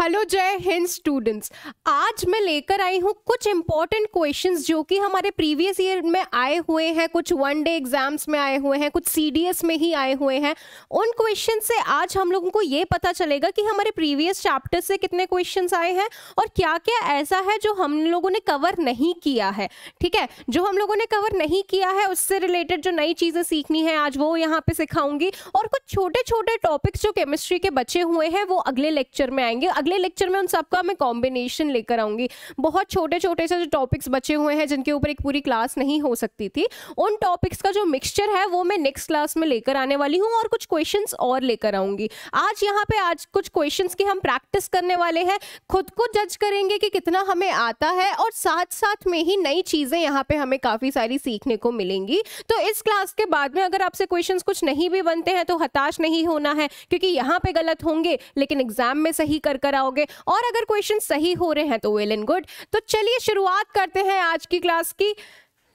Hello जय Hind students आज मैं लेकर आई हूँ कुछ इंपॉर्टेंट क्वेश्चंस जो कि हमारे प्रीवियस ईयर में आए हुए हैं कुछ वन डे एग्जाम्स में आए हुए हैं कुछ सीडीएस में ही आए हुए हैं उन क्वेश्चन से आज हम लोगों को ये पता चलेगा कि हमारे प्रीवियस चैप्टर से कितने क्वेश्चन आए हैं और क्या क्या ऐसा है जो हम लोगों ने कवर नहीं किया है ठीक है जो हम लोगों ने कवर नहीं किया है उससे रिलेटेड जो नई चीज़ें सीखनी है आज वो यहाँ पर सिखाऊंगी और कुछ छोटे छोटे टॉपिक्स जो केमिस्ट्री के बचे हुए हैं वो अगले लेक्चर में आएंगे अगले अगले लेक्चर में उन सबका मैं कॉम्बिनेशन लेकर आऊंगी बहुत छोटे छोटे से जो टॉपिक्स बचे हुए हैं जिनके ऊपर एक पूरी क्लास नहीं हो सकती थी उन टॉपिक्स का जो मिक्सचर है वो मैं नेक्स्ट क्लास में लेकर आने वाली हूँ और कुछ क्वेश्चन और लेकर आऊंगी आज यहाँ पे आज कुछ क्वेश्चन की हम प्रैक्टिस करने वाले हैं खुद को जज करेंगे कि कितना हमें आता है और साथ साथ में ही नई चीज़ें यहाँ पे हमें काफ़ी सारी सीखने को मिलेंगी तो इस क्लास के बाद में अगर आपसे क्वेश्चन कुछ नहीं भी बनते हैं तो हताश नहीं होना है क्योंकि यहाँ पे गलत होंगे लेकिन एग्जाम में सही कर कर जाओगे और अगर क्वेश्चन सही हो रहे हैं तो वेल एंड गुड तो चलिए शुरुआत करते हैं आज की क्लास की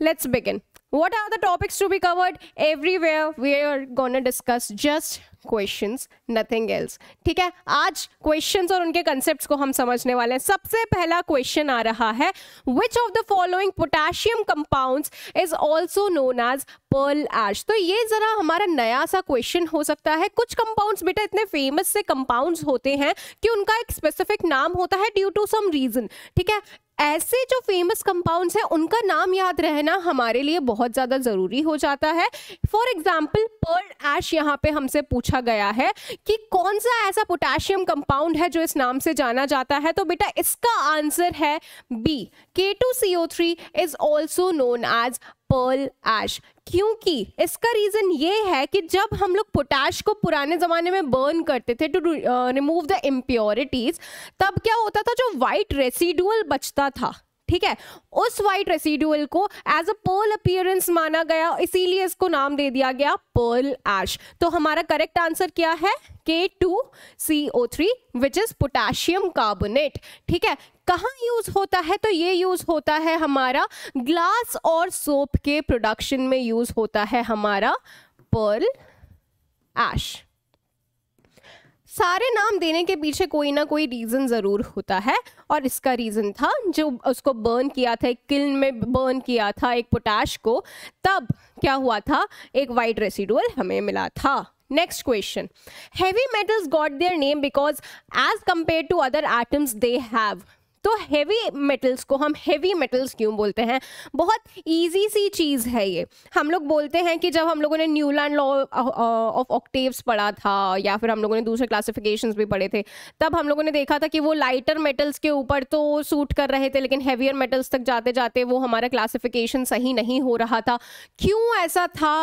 let's begin what are the topics to be covered everywhere we are gonna discuss just questions nothing else ठीक है आज क्वेश्चंस और उनके कॉन्सेप्ट्स को हम समझने वाले हैं सबसे पहला क्वेश्चन आ रहा है which of the following potassium compounds is also known as pearl ash तो ये जरा हमारा नया सा क्वेश्चन हो सकता है कुछ कंपाउंड्स बेटा इतने फेमस से कंपाउंड्स होते हैं कि उनका एक स्पेसिफिक नाम होता है ड्यू टू सम रीजन ठीक है ऐसे जो फेमस कंपाउंड्स हैं उनका नाम याद रहना हमारे लिए बहुत ज़्यादा ज़रूरी हो जाता है फॉर एग्जाम्पल पर्ल ऐश यहाँ पे हमसे पूछा गया है कि कौन सा ऐसा पोटेशियम कंपाउंड है जो इस नाम से जाना जाता है तो बेटा इसका आंसर है B K two C O three is also known as pearl ash क्योंकि इसका रीज़न ये है कि जब हम लोग पोटैश को पुराने ज़माने में बर्न करते थे टू रिमूव द इम्प्योरिटीज़ तब क्या होता था जो वाइट रेसिडुअल बचता था ठीक है उस वाइट रेसिड्यूअल को एज अ पर्ल अपियरेंस माना गया इसीलिए इसको नाम दे दिया गया पर्ल एश तो हमारा करेक्ट आंसर क्या है K two C O three which is potassium carbonate ठीक है कहाँ यूज होता है तो ये यूज होता है हमारा ग्लास और सोप के प्रोडक्शन में यूज होता है हमारा पर्ल एश सारे नाम देने के पीछे कोई ना कोई रीज़न ज़रूर होता है और इसका रीज़न था जो उसको बर्न किया था एक किल्न में बर्न किया था एक पोटैश को तब क्या हुआ था एक वाइट रेसिडुअल हमें मिला था next question heavy metals got their name because as compare to other atoms they have तो हैवी मेटल्स को हम हैवी मेटल्स क्यों बोलते हैं बहुत ईजी सी चीज़ है ये हम लोग बोलते हैं कि जब हम लोगों ने न्यूलैंड लॉ ऑफ ऑक्टेव्स पढ़ा था या फिर हम लोगों ने दूसरे क्लासिफिकेशन भी पढ़े थे तब हम लोगों ने देखा था कि वो लाइटर मेटल्स के ऊपर तो सूट कर रहे थे लेकिन हैवियर मेटल्स तक जाते जाते वो हमारा क्लासिफिकेशन सही नहीं हो रहा था क्यों ऐसा था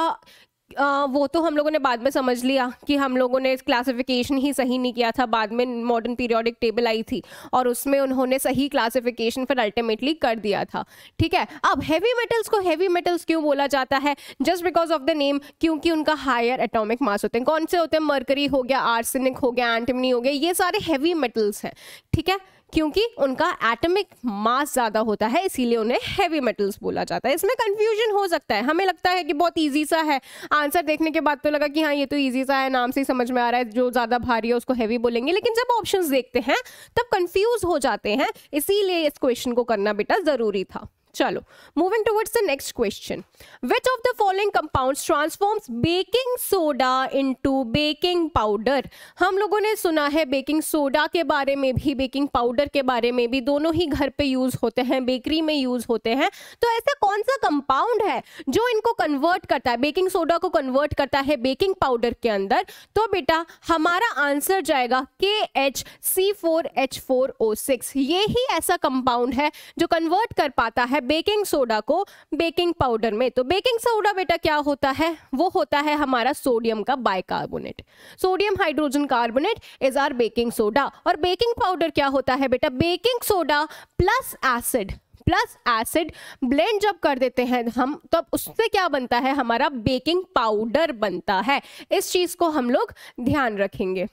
आ, वो तो हम लोगों ने बाद में समझ लिया कि हम लोगों ने क्लासिफिकेशन ही सही नहीं किया था बाद में मॉडर्न पीरियोडिक टेबल आई थी और उसमें उन्होंने सही क्लासिफिकेशन फिर अल्टीमेटली कर दिया था ठीक है अब हैवी मेटल्स को हैवी मेटल्स क्यों बोला जाता है just because of the name क्योंकि उनका हायर एटोमिक मास होते हैं कौन से होते हैं मर्करी हो गया आर्सेनिक हो गया एंटमनी हो गया ये सारे हैवी मेटल्स हैं ठीक है क्योंकि उनका एटमिक मास ज़्यादा होता है इसीलिए उन्हें हैवी मेटल्स बोला जाता है इसमें कन्फ्यूजन हो सकता है हमें लगता है कि बहुत ईजी सा है आंसर देखने के बाद तो लगा कि हाँ ये तो ईजी सा है नाम से ही समझ में आ रहा है जो ज़्यादा भारी है उसको हैवी बोलेंगे लेकिन जब ऑप्शन देखते हैं तब कन्फ्यूज़ हो जाते हैं इसीलिए इस क्वेश्चन को करना बेटा ज़रूरी था चलो moving towards the next question which of the following compounds transforms baking soda into baking powder हम लोगों ने सुना है बेकिंग सोडा के बारे में भी बेकिंग पाउडर के बारे में भी दोनों ही घर पे यूज होते हैं बेकरी में यूज होते हैं तो ऐसा कौन सा कंपाउंड है जो इनको कन्वर्ट करता है बेकिंग सोडा को कन्वर्ट करता है बेकिंग पाउडर के अंदर तो बेटा हमारा आंसर जाएगा K H C four H four O six ये ही ऐसा कंपाउंड है जो कन्वर्ट कर पाता है है बेकिंग सोडा को बेकिंग पाउडर में तो बेकिंग सोडा बेटा क्या होता है वो होता है हमारा सोडियम का bicarbonate sodium hydrogen carbonate is our baking soda और बेकिंग पाउडर क्या होता है बेटा baking soda plus acid plus acid blend जब कर देते हैं हम तो उससे क्या बनता है हमारा बेकिंग पाउडर बनता है इस चीज़ को हम लोग ध्यान रखेंगे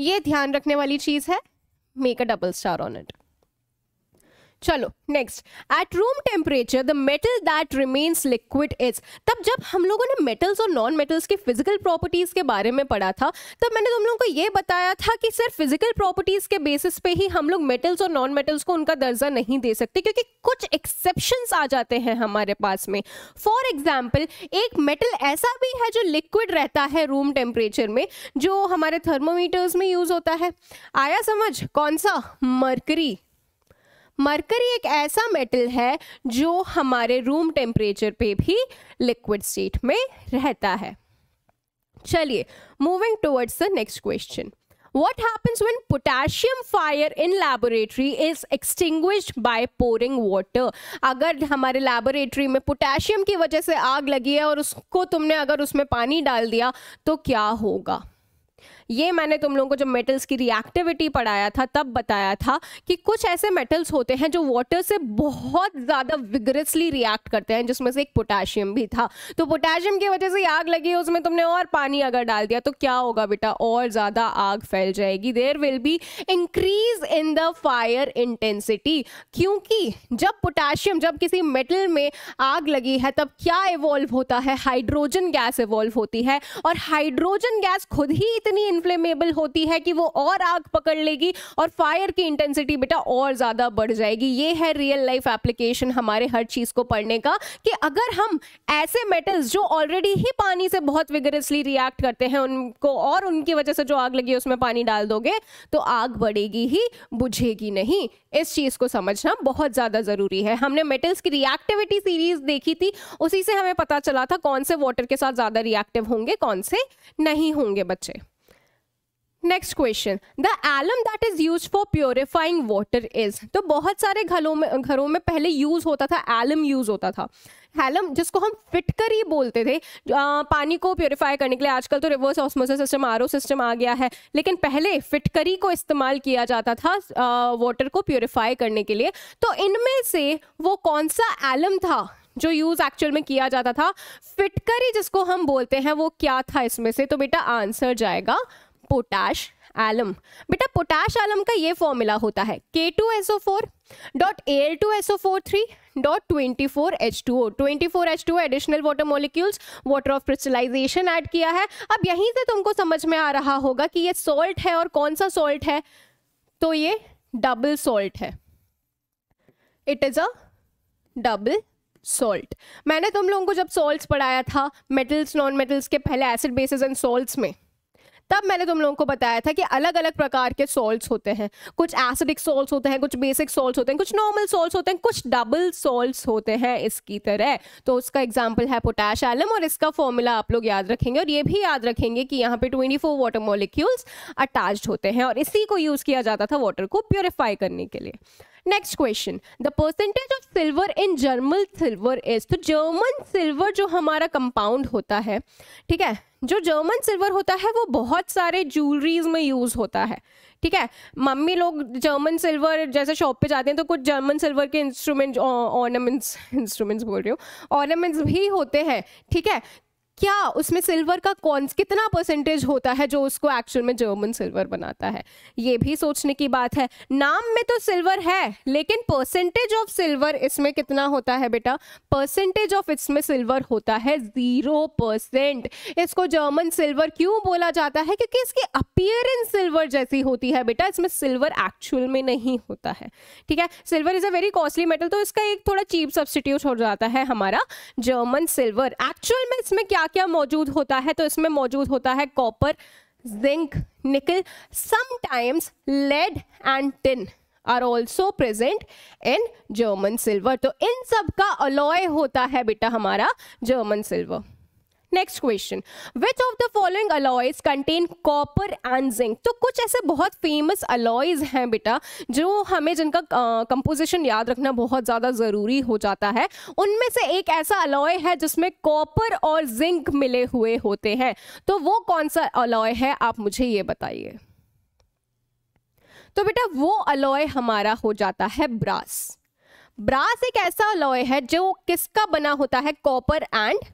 ये ध्यान रखने वाली चीज़ है make a double star on it चलो next at room temperature the metal that remains liquid is तब जब हम लोगों ने मेटल्स और नॉन मेटल्स की फिजिकल प्रॉपर्टीज के बारे में पढ़ा था तब मैंने तुम लोगों को ये बताया था कि सिर्फ फिजिकल प्रॉपर्टीज के बेसिस पे ही हम लोग मेटल्स और नॉन मेटल्स को उनका दर्जा नहीं दे सकते क्योंकि कुछ एक्सेप्शन आ जाते हैं हमारे पास में फॉर एग्जाम्पल एक मेटल ऐसा भी है जो लिक्विड रहता है रूम टेम्परेचर में जो हमारे थर्मोमीटर्स में यूज होता है आया समझ कौन सा मर्करी मरकरी एक ऐसा मेटल है जो हमारे रूम टेम्परेचर पे भी लिक्विड स्टेट में रहता है चलिए moving towards the next question what happens when potassium fire in laboratory is extinguished by pouring water अगर हमारे लेबोरेटरी में पोटेशियम की वजह से आग लगी है और उसको तुमने अगर उसमें पानी डाल दिया तो क्या होगा ये मैंने तुम लोगों को जब मेटल्स की रिएक्टिविटी पढ़ाया था तब बताया था कि कुछ ऐसे मेटल्स होते हैं जो वाटर से बहुत ज़्यादा विगरेसली रिएक्ट करते हैं जिसमें से एक पोटेशियम भी था तो पोटेशियम की वजह से आग लगी उसमें तुमने और पानी अगर डाल दिया तो क्या होगा बेटा और ज़्यादा आग फैल जाएगी there will be increase in the fire intensity क्योंकि जब पोटेशियम जब किसी मेटल में आग लगी है तब क्या इवॉल्व होता है हाइड्रोजन गैस इवॉल्व होती है और हाइड्रोजन गैस खुद ही इतनी इन्फ्लेमेबल होती है कि वो और आग पकड़ लेगी और फायर की इंटेंसिटी बेटा और ज़्यादा बढ़ जाएगी ये है रियल लाइफ एप्लीकेशन हमारे हर चीज़ को पढ़ने का कि अगर हम ऐसे मेटल्स जो ऑलरेडी ही पानी से बहुत विगरसली रिएक्ट करते हैं उनको और उनकी वजह से जो आग लगी उसमें पानी डाल दोगे तो आग बढ़ेगी ही बुझेगी नहीं इस चीज़ को समझना बहुत ज़्यादा ज़रूरी है हमने मेटल्स की रिएक्टिविटी सीरीज देखी थी उसी से हमें पता चला था कौन से वाटर के साथ ज़्यादा रिएक्टिव होंगे कौन से नहीं होंगे बच्चे next question the alum that is use for purifying water is तो बहुत सारे घरों में घरों में पहले यूज होता था एलम यूज होता था हेलम जिसको हम फिटकरी बोलते थे आ, पानी को प्योरीफाई करने के लिए आजकल तो reverse osmosis system R system आ गया है लेकिन पहले फिटकरी को इस्तेमाल किया जाता था वाटर को प्योरीफाई करने के लिए तो इनमें से वो कौन सा एलम था जो यूज एक्चुअल में किया जाता था फिटकरी जिसको हम बोलते हैं वो क्या था इसमें से तो बेटा आंसर जाएगा पोटाश एलम बेटा पोटाश एलम का ये फॉर्मूला होता है K two S O four dot A L two S O four three dot twenty four H two O twenty four H two additional water molecules water of crystallization add किया है अब यहीं से तुमको समझ में आ रहा होगा कि ये सॉल्ट है और कौन सा सॉल्ट है तो ये डबल सॉल्ट है it is a double salt मैंने तुम लोगों को जब सॉल्ट्स पढ़ाया था मेटल्स नॉन मेटल्स के पहले एसिड बेसिस एंड सॉल्ट्स में तब मैंने तुम लोगों को बताया था कि अलग अलग प्रकार के सॉल्ट होते हैं कुछ एसिडिक सॉल्ट होते हैं कुछ बेसिक सॉल्ट होते हैं कुछ नॉर्मल सॉल्ट होते हैं कुछ डबल सॉल्ट होते हैं इसकी तरह तो उसका एग्जाम्पल है पोटैश एलम और इसका फॉर्मूला आप लोग याद रखेंगे और ये भी याद रखेंगे कि यहाँ पे twenty four water molecules attach होते हैं और इसी को यूज किया जाता था वाटर को प्योरीफाई करने के लिए next question the percentage of silver in German silver is तो जर्मन सिल्वर जो हमारा कंपाउंड होता है ठीक है जो जर्मन सिल्वर होता है वो बहुत सारे ज्वेलरीज में यूज़ होता है ठीक है मम्मी लोग जर्मन सिल्वर जैसे शॉप पे जाते हैं तो कुछ जर्मन सिल्वर के इंस्ट्रूमेंट ऑर्नामेंट्स इंस्ट्रूमेंट्स बोल रही हूँ ऑर्नामेंट्स भी होते हैं ठीक है क्या उसमें सिल्वर का कौन कितना परसेंटेज होता है जो उसको एक्चुअल में जर्मन सिल्वर बनाता है ये भी सोचने की बात है नाम में तो सिल्वर है लेकिन परसेंटेज ऑफ सिल्वर इसमें कितना होता है बेटा परसेंटेज ऑफ इसमें सिल्वर होता है जीरो परसेंट इसको जर्मन सिल्वर क्यों बोला जाता है क्योंकि इसकी अपियरेंस सिल्वर जैसी होती है बेटा इसमें सिल्वर एक्चुअल में नहीं होता है ठीक है silver is a very costly metal तो इसका एक थोड़ा चीप सब्सटीट्यूट हो जाता है हमारा जर्मन सिल्वर एक्चुअल में इसमें क्या क्या क्या मौजूद होता है तो इसमें मौजूद होता है copper zinc nickel sometimes lead and tin are also present in German silver तो इन सब का अलॉय होता है बेटा हमारा German silver next question which of the following alloys contain copper and zinc तो कुछ ऐसे बहुत फेमस अलॉयज हैं बेटा जो हमें जिनका कंपोजिशन uh, याद रखना बहुत ज़्यादा ज़रूरी हो जाता है उनमें से एक ऐसा अलॉय है जिसमें कॉपर और जिंक मिले हुए होते हैं तो वो कौन सा अलॉय है आप मुझे ये बताइए तो बेटा वो अलॉय हमारा हो जाता है ब्रास ब्रास एक ऐसा अलॉय है जो किसका बना होता है कॉपर एंड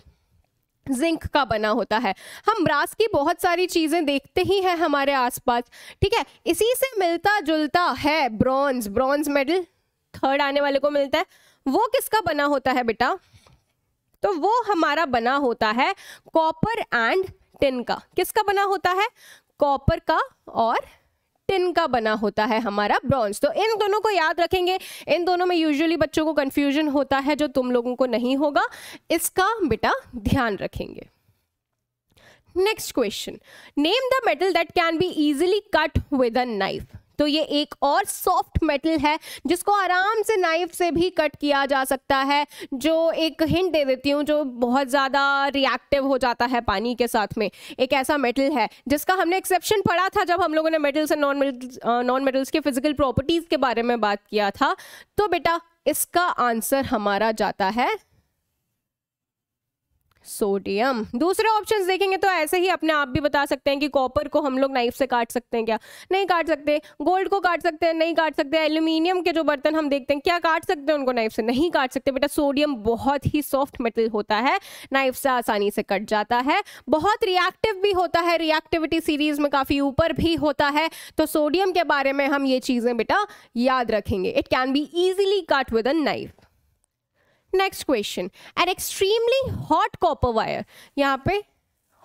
जिंक का बना होता है हम ब्रास की बहुत सारी चीज़ें देखते ही हैं हमारे आसपास ठीक है इसी से मिलता जुलता है ब्रॉन्ज ब्रॉन्ज मेडल थर्ड आने वाले को मिलता है वो किसका बना होता है बेटा तो वो हमारा बना होता है कॉपर एंड टिन का किसका बना होता है कॉपर का और टिन का बना होता है हमारा ब्रॉन्ज तो इन दोनों को याद रखेंगे इन दोनों में यूजुअली बच्चों को कंफ्यूजन होता है जो तुम लोगों को नहीं होगा इसका बेटा ध्यान रखेंगे next question name the metal that can be easily cut with a knife तो ये एक और सॉफ्ट मेटल है जिसको आराम से नाइफ से भी कट किया जा सकता है जो एक हिंट दे देती हूँ जो बहुत ज़्यादा रिएक्टिव हो जाता है पानी के साथ में एक ऐसा मेटल है जिसका हमने एक्सेप्शन पढ़ा था जब हम लोगों ने metals and non metals non metals के फिजिकल प्रॉपर्टीज़ के बारे में बात किया था तो बेटा इसका आंसर हमारा जाता है सोडियम दूसरे ऑप्शंस देखेंगे तो ऐसे ही अपने आप भी बता सकते हैं कि कॉपर को हम लोग नाइफ से काट सकते हैं क्या नहीं काट सकते गोल्ड को काट सकते हैं नहीं काट सकते एल्यूमिनियम के जो बर्तन हम देखते हैं क्या काट सकते हैं उनको नाइफ से नहीं काट सकते बेटा सोडियम बहुत ही सॉफ्ट मेटल होता है नाइफ से आसानी से कट जाता है बहुत रिएक्टिव भी होता है रिएक्टिविटी सीरीज में काफ़ी ऊपर भी होता है तो सोडियम के बारे में हम ये चीज़ें बेटा याद रखेंगे it can be easily cut with a knife next question an extremely hot copper wire यहाँ पे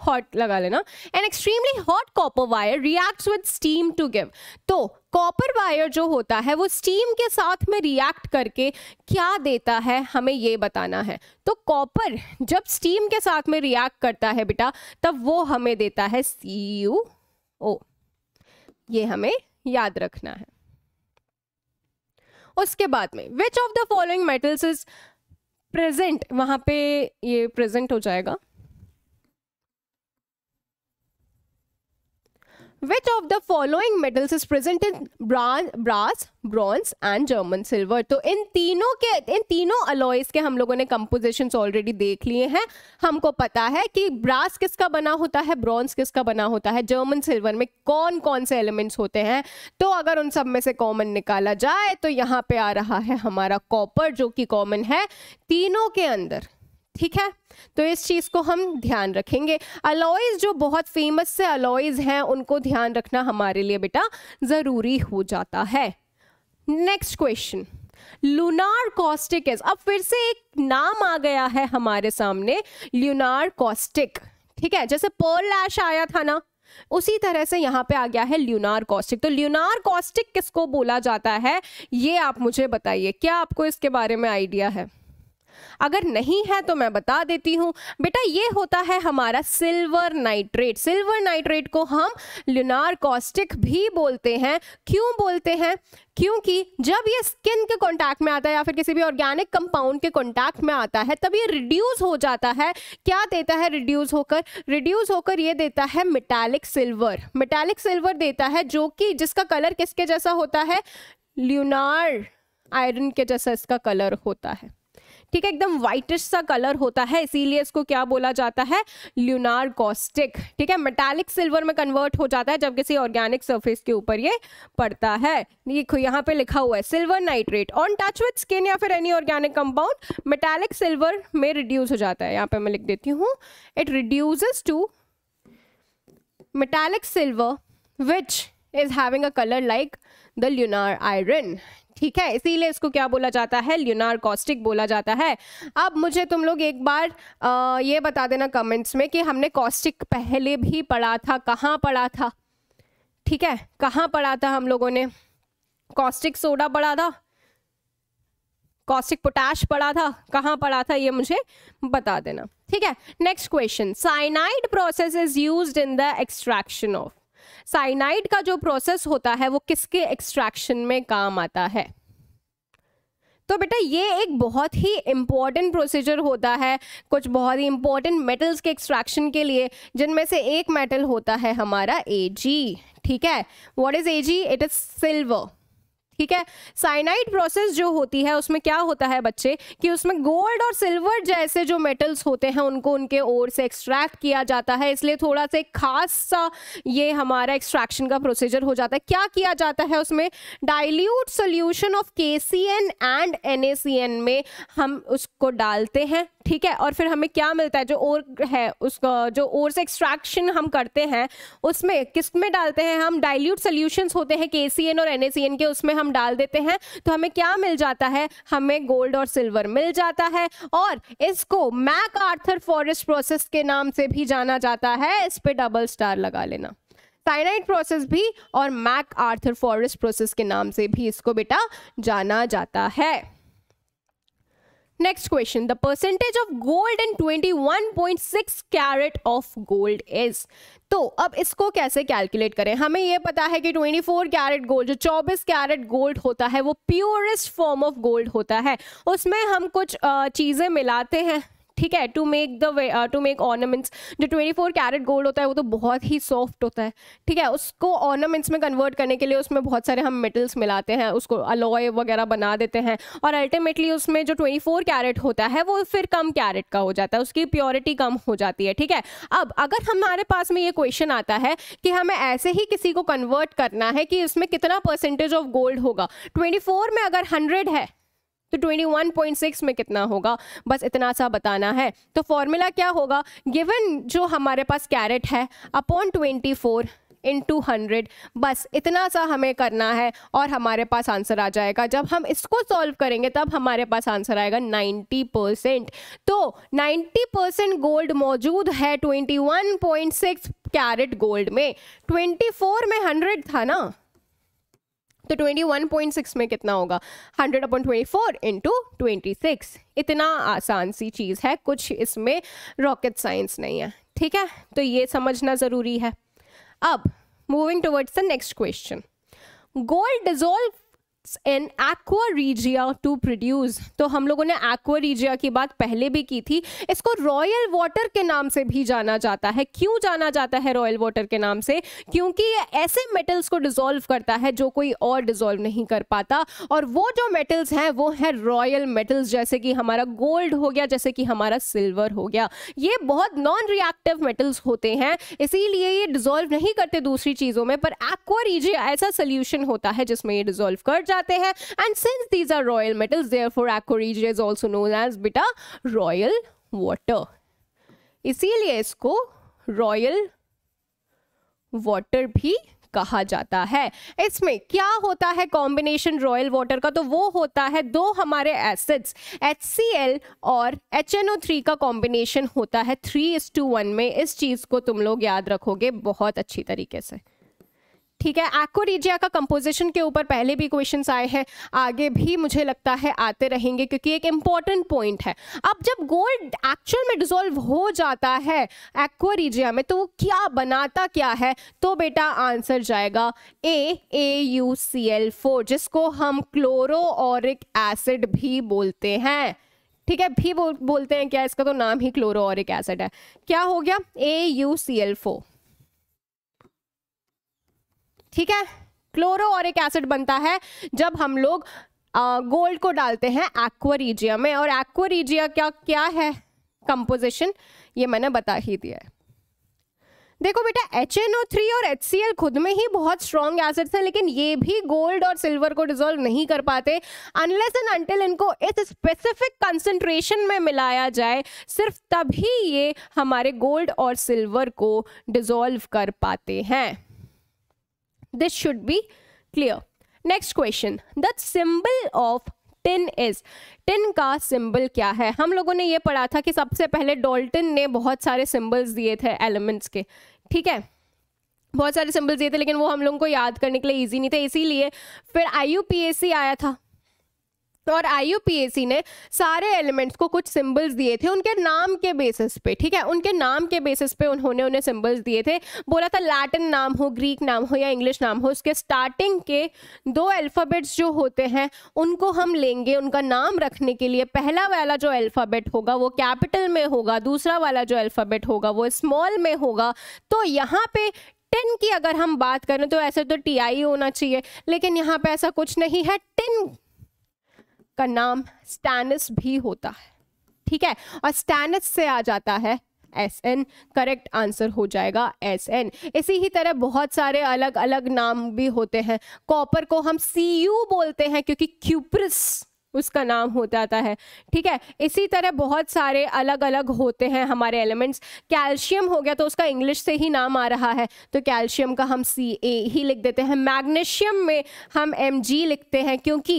हॉट लगा लेना an extremely hot copper wire reacts with steam to give तो कॉपर वायर जो होता है वो स्टीम के साथ में रिएक्ट करके क्या देता है हमें ये बताना है तो कॉपर जब स्टीम के साथ में रिएक्ट करता है बेटा तब वो हमें देता है सी यू ओ ये हमें याद रखना है उसके बाद में which of the following metals is present वहाँ पे ये प्रेजेंट हो जाएगा Which of the following metals is present in brass, bronze and German silver? तो इन तीनों के इन तीनों अलॉयस के हम लोगों ने कंपोजिशन ऑलरेडी देख लिए हैं हमको पता है कि ब्रास किसका बना होता है ब्रॉन्स किसका बना होता है जर्मन सिल्वर में कौन कौन से एलिमेंट्स होते हैं तो अगर उन सब में से कॉमन निकाला जाए तो यहाँ पे आ रहा है हमारा कॉपर जो कि कॉमन है तीनों के अंदर ठीक है तो इस चीज़ को हम ध्यान रखेंगे अलॉयज जो बहुत फेमस से अलॉयज हैं उनको ध्यान रखना हमारे लिए बेटा ज़रूरी हो जाता है next question lunar caustic is अब फिर से एक नाम आ गया है हमारे सामने ल्यूनार कॉस्टिक ठीक है जैसे पर्ल लैश आया था ना उसी तरह से यहाँ पे आ गया है ल्यूनार कॉस्टिक तो ल्यूनार कॉस्टिक किसको बोला जाता है ये आप मुझे बताइए क्या आपको इसके बारे में आइडिया है अगर नहीं है तो मैं बता देती हूँ बेटा ये होता है हमारा सिल्वर नाइट्रेट सिल्वर नाइट्रेट को हम ल्यूनार कॉस्टिक भी बोलते हैं क्यों बोलते हैं क्योंकि जब ये स्किन के कांटेक्ट में आता है या फिर किसी भी ऑर्गेनिक कंपाउंड के कांटेक्ट में आता है तब ये रिड्यूस हो जाता है क्या देता है रिड्यूस होकर रिड्यूस होकर ये देता है मेटालिक सिल्वर मेटालिक सिल्वर देता है जो कि जिसका कलर किसके जैसा होता है ल्यूनार आयरन के जैसा इसका कलर होता है ठीक है एकदम व्हाइटिश सा कलर होता है इसीलिए इसको क्या बोला जाता है ल्यूनार कॉस्टिक ठीक है मेटालिक सिल्वर में कन्वर्ट हो जाता है जब किसी ऑर्गेनिक सर्फेस के ऊपर ये पड़ता है देखो यहाँ पे लिखा हुआ है silver nitrate on touch with skin या फिर any organic compound metallic silver में रिड्यूस हो जाता है यहाँ पे मैं लिख देती हूँ it reduce to metallic silver which is having a colour like the lunar iron ठीक है इसीलिए इसको क्या बोला जाता है ल्यूनार कॉस्टिक बोला जाता है अब मुझे तुम लोग एक बार आ, ये बता देना कमेंट्स में कि हमने कॉस्टिक पहले भी पढ़ा था कहाँ पढ़ा था ठीक है कहाँ पढ़ा था हम लोगों ने कॉस्टिक सोडा पढ़ा था कॉस्टिक पोटैश पढ़ा था कहाँ पढ़ा था ये मुझे बता देना ठीक है next question cyanide process is use in the extraction of cyanide का जो प्रोसेस होता है वो किसके एक्सट्रैक्शन में काम आता है तो बेटा ये एक बहुत ही इम्पॉर्टेंट प्रोसीजर होता है कुछ बहुत ही इम्पॉर्टेंट मेटल्स के एक्सट्रैक्शन के लिए जिनमें से एक मेटल होता है हमारा ए ठीक है what is a it is silver ठीक है साइनाइड प्रोसेस जो होती है उसमें क्या होता है बच्चे कि उसमें गोल्ड और सिल्वर जैसे जो मेटल्स होते हैं उनको उनके ओर से एक्सट्रैक्ट किया जाता है इसलिए थोड़ा सा खास सा ये हमारा एक्सट्रैक्शन का प्रोसीजर हो जाता है क्या किया जाता है उसमें dilute solution of K and N में हम उसको डालते हैं ठीक है और फिर हमें क्या मिलता है जो ओर है उसका जो ओर से एक्सट्रैक्शन हम करते हैं उसमें किस में डालते हैं हम डाइल्यूट सोल्यूशंस होते हैं के और एन के उसमें हम डाल देते हैं तो हमें क्या मिल जाता है हमें गोल्ड और सिल्वर मिल जाता है और इसको मैक आर्थर फॉरेस्ट प्रोसेस के नाम से भी जाना जाता है इस पर डबल स्टार लगा लेना साइनाइट प्रोसेस भी और मैक आर्थर फॉरेस्ट प्रोसेस के नाम से भी इसको बेटा जाना जाता है percentage of gold in twenty one point 21.6 carat of gold is तो अब इसको कैसे कैलकुलेट करें हमें यह पता है कि 24 कैरेट गोल्ड जो 24 कैरेट गोल्ड होता है वो प्योरेस्ट फॉर्म ऑफ गोल्ड होता है उसमें हम कुछ चीज़ें मिलाते हैं ठीक है to make the way to make ornaments जो 24 कैरेट गोल्ड होता है वो तो बहुत ही सॉफ्ट होता है ठीक है उसको ऑर्नामेंट्स में कन्वर्ट करने के लिए उसमें बहुत सारे हम मेटल्स मिलाते हैं उसको अलॉय वगैरह बना देते हैं और अल्टीमेटली उसमें जो 24 कैरेट होता है वो फिर कम कैरेट का हो जाता है उसकी प्योरिटी कम हो जाती है ठीक है अब अगर हमारे पास में ये क्वेश्चन आता है कि हमें ऐसे ही किसी को कन्वर्ट करना है कि इसमें कितना परसेंटेज ऑफ गोल्ड होगा ट्वेंटी में अगर हंड्रेड है तो 21.6 में कितना होगा बस इतना सा बताना है तो फॉर्मूला क्या होगा गिवन जो हमारे पास कैरेट है upon twenty four into hundred बस इतना सा हमें करना है और हमारे पास आंसर आ जाएगा जब हम इसको सॉल्व करेंगे तब हमारे पास आंसर आएगा नाइन्टी परसेंट तो नाइन्टी परसेंट गोल्ड मौजूद है twenty one point six carat gold में ट्वेंटी फोर में हंड्रेड था ना तो 21.6 में कितना होगा 100 अपॉन 24 इंटू ट्वेंटी इतना आसान सी चीज़ है कुछ इसमें रॉकेट साइंस नहीं है ठीक है तो ये समझना ज़रूरी है अब moving towards the next question gold dissolve in aqua regia to produce तो हम लोगों ने एक्वा रीजिया की बात पहले भी की थी इसको रॉयल वाटर के नाम से भी जाना जाता है क्यों जाना जाता है रॉयल वाटर के नाम से क्योंकि ये ऐसे मेटल्स को डिजोल्व करता है जो कोई और डिजोल्व नहीं कर पाता और वो जो मेटल्स हैं वो है रॉयल मेटल्स जैसे कि हमारा गोल्ड हो गया जैसे कि हमारा सिल्वर हो गया ये बहुत नॉन रिएक्टिव मेटल्स होते हैं इसीलिए ये डिजोल्व नहीं करते दूसरी चीज़ों में पर एक्वा रीजिया ऐसा सोल्यूशन होता है जिसमें ये डिजोल्व कर जाता जाते हैं and since these are royal metals therefore aqua regia is also known as बिटा रॉयल वाटर इसीलिए इसको रॉयल वाटर भी कहा जाता है इसमें क्या होता है कॉम्बिनेशन रॉयल वाटर का तो वो होता है दो हमारे एसिड्स एच और एच का कॉम्बिनेशन होता है थ्री इस टू वन में इस चीज़ को तुम लोग याद रखोगे बहुत अच्छी तरीके से ठीक है एक्ोरीजिया का कंपोजिशन के ऊपर पहले भी क्वेश्चन आए हैं आगे भी मुझे लगता है आते रहेंगे क्योंकि एक इंपॉर्टेंट पॉइंट है अब जब गोल्ड एक्चुअल में डिजोल्व हो जाता है एक्वरिजिया में तो क्या बनाता क्या है तो बेटा आंसर जाएगा A A U C L four जिसको हम क्लोरो एसिड भी बोलते हैं ठीक है भी बोलते हैं क्या इसका तो नाम ही क्लोरो एसिड है क्या हो गया A U C L four ठीक है क्लोरो और एक एसिड बनता है जब हम लोग गोल्ड को डालते हैं एक्वरीजिया में और एक्वरीजिया क्या क्या है कंपोजिशन ये मैंने बता ही दिया है देखो बेटा एच और एच खुद में ही बहुत स्ट्रॉन्ग एसिड्स हैं लेकिन ये भी गोल्ड और सिल्वर को डिजोल्व नहीं कर पाते अनलेस एंड अनटिल इनको इस स्पेसिफिक कंसंट्रेशन में मिलाया जाए सिर्फ तभी ये हमारे गोल्ड और सिल्वर को डिजोल्व कर पाते हैं This should be clear. Next question the symbol of tin is tin का सिंबल क्या है हम लोगों ने ये पढ़ा था कि सबसे पहले डोल्टिन ने बहुत सारे सिंबल्स दिए थे एलिमेंट्स के ठीक है बहुत सारे सिंबल्स दिए थे लेकिन वो हम लोगों को याद करने के लिए ईजी नहीं थे इसीलिए फिर आई आया था और आई ने सारे एलिमेंट्स को कुछ सिंबल्स दिए थे उनके नाम के बेसिस पे ठीक है उनके नाम के बेसिस पे उन्होंने उन्हें सिंबल्स दिए थे बोला था लैटिन नाम हो ग्रीक नाम हो या इंग्लिश नाम हो उसके स्टार्टिंग के दो अल्फ़ाबेट्स जो होते हैं उनको हम लेंगे उनका नाम रखने के लिए पहला वाला जो अल्फ़ाबेट होगा वो कैपिटल में होगा दूसरा वाला जो अल्फ़ाबेट होगा वो स्मॉल में होगा तो यहाँ पे टेन की अगर हम बात करें तो ऐसे तो टी आई होना चाहिए लेकिन यहाँ पे ऐसा कुछ नहीं है टेन का नाम स्टैनस भी होता है ठीक है और स्टैनस से आ जाता है एस एन करेक्ट आंसर हो जाएगा एस एन इसी ही तरह बहुत सारे अलग अलग नाम भी होते हैं कॉपर को हम सी यू बोलते हैं क्योंकि क्यूप्रस उसका नाम हो जाता है ठीक है इसी तरह बहुत सारे अलग अलग होते हैं हमारे एलिमेंट्स कैल्शियम हो गया तो उसका इंग्लिश से ही नाम आ रहा है तो कैल्शियम का हम सी ए ही लिख देते हैं मैग्नीशियम में हम एम जी लिखते हैं क्योंकि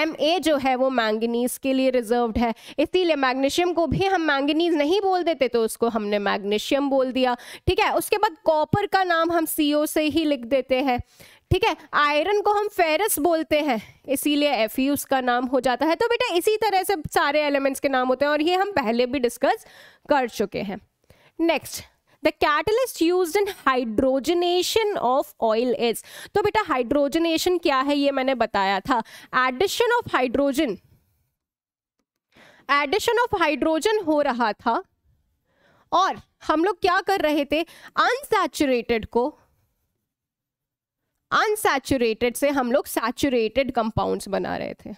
एम ए जो है वो मैंगनीज के लिए रिजर्व है इसीलिए मैग्नीशियम को भी हम मैंगनीज नहीं बोल देते तो उसको हमने मैग्नीशियम बोल दिया ठीक है उसके बाद कॉपर का नाम हम सी ओ से ही लिख देते हैं ठीक है आयरन को हम फेरस बोलते हैं इसीलिए एफ ई उसका नाम हो जाता है तो बेटा इसी तरह से सारे एलिमेंट्स के नाम होते हैं और ये हम पहले भी डिस्कस कर चुके हैं next the catalyst use in hydrogenation of oil is तो बेटा हाइड्रोजनेशन क्या है ये मैंने बताया था addition of hydrogen addition of hydrogen हो रहा था और हम लोग क्या कर रहे थे अनसेचुरेटेड को अनसेचुरेटेड से हम लोग सैचुरेटेड कंपाउंड्स बना रहे थे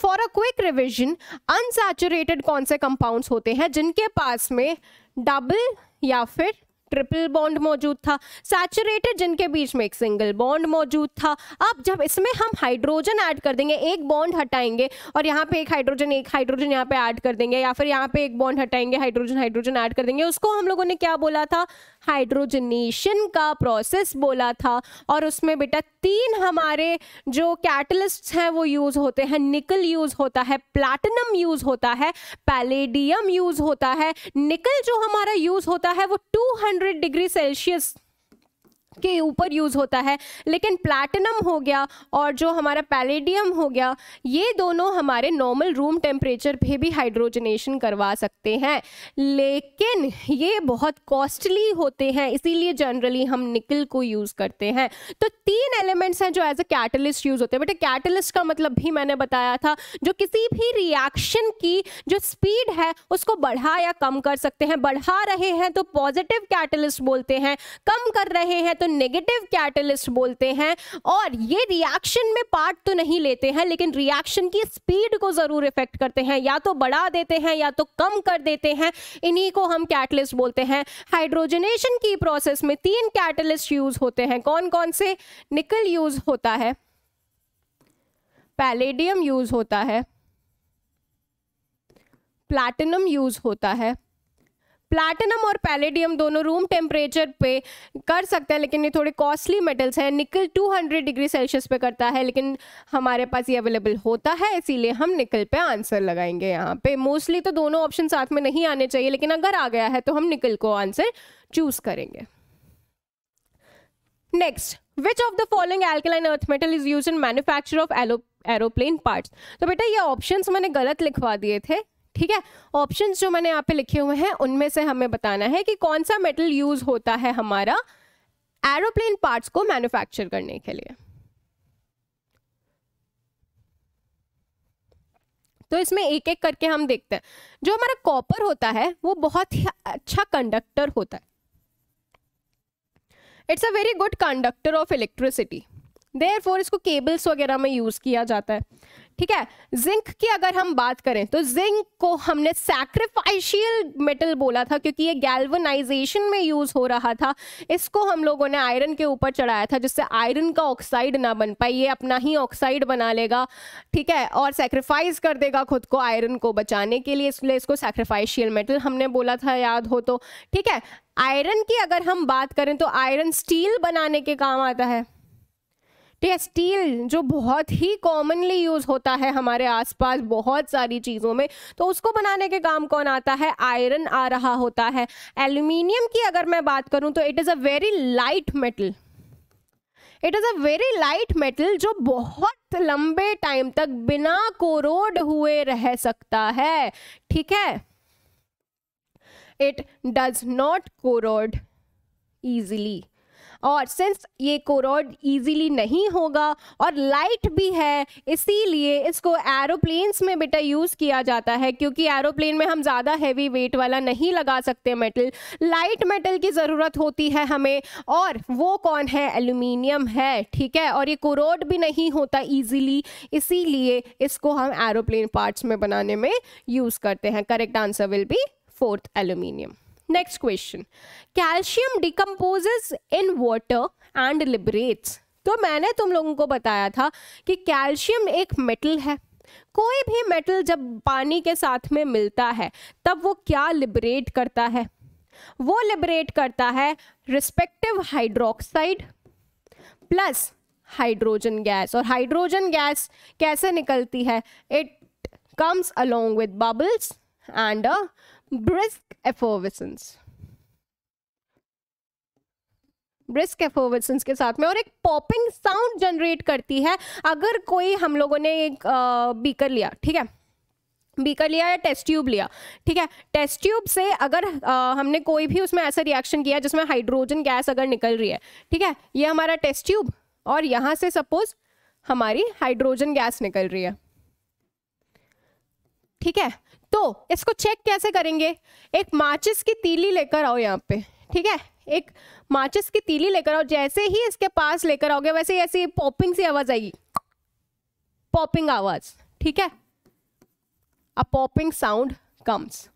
for a quick revision unsaturated कौन से कंपाउंड्स होते हैं जिनके पास में डबल या फिर ट्रिपल बॉन्ड मौजूद था सैचुरेटेड जिनके बीच में एक सिंगल बॉन्ड मौजूद था अब जब इसमें हम हाइड्रोजन ऐड कर देंगे एक बॉन्ड हटाएंगे और यहाँ पे एक हाइड्रोजन एक हाइड्रोजन यहाँ पे ऐड कर देंगे या फिर यहाँ पे एक बॉन्ड हटाएंगे हाइड्रोजन हाइड्रोजन ऐड कर देंगे उसको हम लोगों ने क्या बोला था हाइड्रोजनेशन का प्रोसेस बोला था और उसमें बेटा तीन हमारे जो कैटलिस्ट हैं वो यूज़ होते हैं निकल यूज़ होता है प्लैटिनम यूज़ होता है पैलेडियम यूज़ होता है निकल जो हमारा यूज़ होता है वो 200 डिग्री सेल्सियस के ऊपर यूज़ होता है लेकिन प्लैटिनम हो गया और जो हमारा पैलेडियम हो गया ये दोनों हमारे नॉर्मल रूम टेम्परेचर पे भी हाइड्रोजनेशन करवा सकते हैं लेकिन ये बहुत कॉस्टली होते हैं इसीलिए जनरली हम निकल को यूज़ करते हैं तो तीन एलिमेंट्स हैं जो एज अ कैटलिस्ट यूज़ होते हैं बट कैटलिस्ट का मतलब भी मैंने बताया था जो किसी भी रिएक्शन की जो स्पीड है उसको बढ़ा या कम कर सकते हैं बढ़ा रहे हैं तो पॉजिटिव कैटलिस्ट बोलते हैं कम कर रहे हैं तो नेगेटिव कैटलिस्ट बोलते हैं और ये रिएक्शन में पार्ट तो नहीं लेते हैं लेकिन रिएक्शन की स्पीड को जरूर इफेक्ट करते हैं या तो बढ़ा देते हैं या तो कम कर देते हैं इन्हीं को हम कैटलिस्ट बोलते हैं हाइड्रोजनेशन की प्रोसेस में तीन कैटलिस्ट यूज होते हैं कौन कौन से निकल यूज होता है पैलेडियम यूज होता है प्लैटिनम यूज होता है प्लैटिनम और पैलेडियम दोनों रूम टेम्परेचर पे कर सकते हैं लेकिन ये थोड़े कॉस्टली मेटल्स हैं निकल 200 डिग्री सेल्सियस पे करता है लेकिन हमारे पास ये अवेलेबल होता है इसीलिए हम निकल पे आंसर लगाएंगे यहाँ पे मोस्टली तो दोनों ऑप्शन साथ में नहीं आने चाहिए लेकिन अगर आ गया है तो हम निकल को आंसर चूज करेंगे next which of the following alkaline earth metal is use in manufacture of alloy aeroplane parts तो बेटा ये ऑप्शंस मैंने गलत लिखवा दिए थे ठीक है ऑप्शंस जो मैंने यहाँ पे लिखे हुए हैं उनमें से हमें बताना है कि कौन सा मेटल यूज होता है हमारा एरोप्लेन पार्ट्स को मैन्युफैक्चर करने के लिए तो इसमें एक एक करके हम देखते हैं जो हमारा कॉपर होता है वो बहुत ही अच्छा कंडक्टर होता है it's a very good conductor of electricity therefore इसको केबल्स वगैरह में यूज़ किया जाता है ठीक है जिंक की अगर हम बात करें तो जिंक को हमने सैक्रिफाइशियल मेटल बोला था क्योंकि ये गैल्वनाइजेशन में यूज हो रहा था इसको हम लोगों ने आयरन के ऊपर चढ़ाया था जिससे आयरन का ऑक्साइड ना बन पाए ये अपना ही ऑक्साइड बना लेगा ठीक है और सेक्रीफाइस कर देगा खुद को आयरन को बचाने के लिए इसलिए इसको सैक्रिफाइशियल मेटल हमने बोला था याद हो तो ठीक है आयरन की अगर हम बात करें तो आयरन स्टील बनाने के काम आता है स्टील जो बहुत ही कॉमनली यूज होता है हमारे आसपास बहुत सारी चीज़ों में तो उसको बनाने के काम कौन आता है आयरन आ रहा होता है एल्यूमिनियम की अगर मैं बात करूं तो it is a very light metal it is a very light metal जो बहुत लंबे टाइम तक बिना कोरोड हुए रह सकता है ठीक है it does not corrode easily और सिंस ये कोरोड इजीली नहीं होगा और लाइट भी है इसीलिए इसको एरोप्लेन्स में बेटा यूज़ किया जाता है क्योंकि एरोप्लेन में हम ज़्यादा हैवी वेट वाला नहीं लगा सकते मेटल लाइट मेटल की ज़रूरत होती है हमें और वो कौन है एल्यूमिनियम है ठीक है और ये कोरोड भी नहीं होता ईजिली इसीलिए इसको हम एरोप्लेन पार्ट्स में बनाने में यूज़ करते हैं correct answer will be fourth aluminium next question calcium decomposes in water and liberates तो मैंने तुम लोगों को बताया था कि कैल्शियम एक मेटल है कोई भी मेटल जब पानी के साथ में मिलता है तब वो क्या लिबरेट करता है वो लिबरेट करता है respective hydroxide plus hydrogen gas और हाइड्रोजन गैस कैसे निकलती है it comes along with bubbles and a brisk effervescence brisk effervescence के साथ में और एक पॉपिंग साउंड जनरेट करती है अगर कोई हम लोगों ने एक बीकर लिया ठीक है बीकर लिया या टेस्ट ट्यूब लिया ठीक है टेस्ट ट्यूब से अगर आ, हमने कोई भी उसमें ऐसा रिएक्शन किया जिसमें हाइड्रोजन गैस अगर निकल रही है ठीक है ये हमारा टेस्ट ट्यूब और यहाँ से सपोज हमारी हाइड्रोजन गैस निकल रही है ठीक है तो इसको चेक कैसे करेंगे एक माचिस की तीली लेकर आओ यहाँ पे ठीक है एक माचिस की तीली लेकर आओ जैसे ही इसके पास लेकर आओगे वैसे ही ऐसी पॉपिंग सी आवाज आएगी पॉपिंग आवाज ठीक है a popping sound comes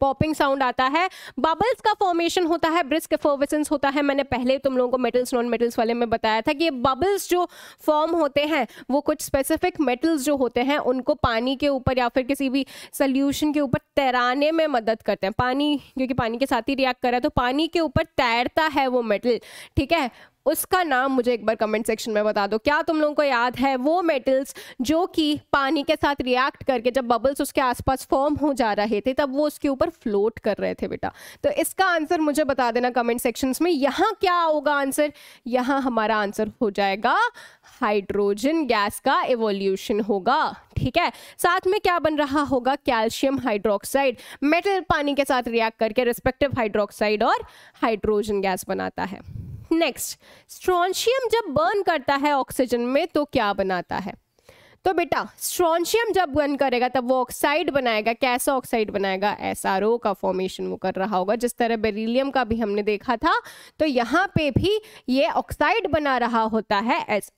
popping sound आता है बबल्स का फॉर्मेशन होता है ब्रिस्क एफोविसेंस होता है मैंने पहले तुम लोगों को मेटल्स नॉन मेटल्स वाले में बताया था कि ये बबल्स जो फॉर्म होते हैं वो कुछ स्पेसिफिक मेटल्स जो होते हैं उनको पानी के ऊपर या फिर किसी भी सल्यूशन के ऊपर तैराने में मदद करते हैं पानी क्योंकि पानी के साथ ही रिएक्ट करा तो पानी के ऊपर तैरता है वो मेटल ठीक है उसका नाम मुझे एक बार कमेंट सेक्शन में बता दो क्या तुम लोगों को याद है वो मेटल्स जो कि पानी के साथ रिएक्ट करके जब बबल्स उसके आसपास फॉर्म हो जा रहे थे तब वो उसके ऊपर फ्लोट कर रहे थे बेटा तो इसका आंसर मुझे बता देना कमेंट सेक्शन में यहाँ क्या होगा आंसर यहाँ हमारा आंसर हो जाएगा हाइड्रोजन गैस का एवोल्यूशन होगा ठीक है साथ में क्या बन रहा होगा कैल्शियम हाइड्रोक्साइड मेटल पानी के साथ रिएक्ट करके रिस्पेक्टिव हाइड्रोक्साइड और हाइड्रोजन गैस बनाता है नेक्स्ट स्ट्रॉन्शियम जब बर्न करता है ऑक्सीजन में तो क्या बनाता है तो बेटा स्ट्रॉन्शियम जब बर्न करेगा तब वो ऑक्साइड बनाएगा कैसा ऑक्साइड बनाएगा एस का फॉर्मेशन वो कर रहा होगा जिस तरह बेरिलियम का भी हमने देखा था तो यहाँ पे भी ये ऑक्साइड बना रहा होता है एस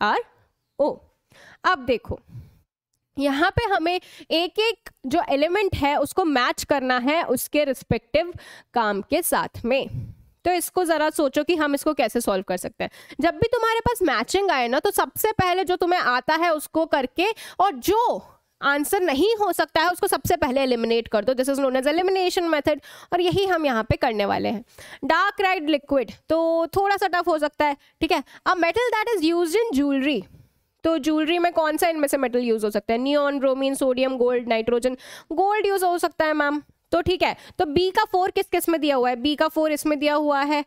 अब देखो यहाँ पे हमें एक एक जो एलिमेंट है उसको मैच करना है उसके रिस्पेक्टिव काम के साथ में तो इसको ज़रा सोचो कि हम इसको कैसे सॉल्व कर सकते हैं जब भी तुम्हारे पास मैचिंग आए ना तो सबसे पहले जो तुम्हें आता है उसको करके और जो आंसर नहीं हो सकता है उसको सबसे पहले एलिमिनेट कर दो this is known as elimination method और यही हम यहाँ पे करने वाले हैं डार्क राइड लिक्विड तो थोड़ा सा टफ हो सकता है ठीक है अब metal that is use in jewellery तो ज्वेलरी में कौन सा इनमें से मेटल यूज हो सकता है neon bromine sodium gold nitrogen gold use हो सकता है मैम तो ठीक है तो बी का फोर किस किस में दिया हुआ है बी का फोर इसमें दिया हुआ है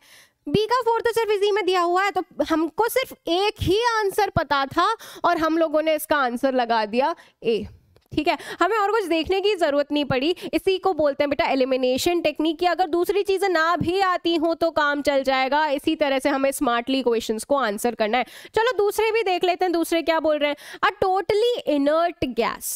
बी का फोर तो सिर्फ इसी में दिया हुआ है तो हमको सिर्फ एक ही आंसर पता था और हम लोगों ने इसका आंसर लगा दिया ए ठीक है हमें और कुछ देखने की ज़रूरत नहीं पड़ी इसी को बोलते हैं बेटा एलिमिनेशन टेक्निक की अगर दूसरी चीज़ें ना भी आती हों तो काम चल जाएगा इसी तरह से हमें स्मार्टली क्वेश्चंस को आंसर करना है चलो दूसरे भी देख लेते हैं दूसरे क्या बोल रहे हैं अ टोटली इनर्ट गैस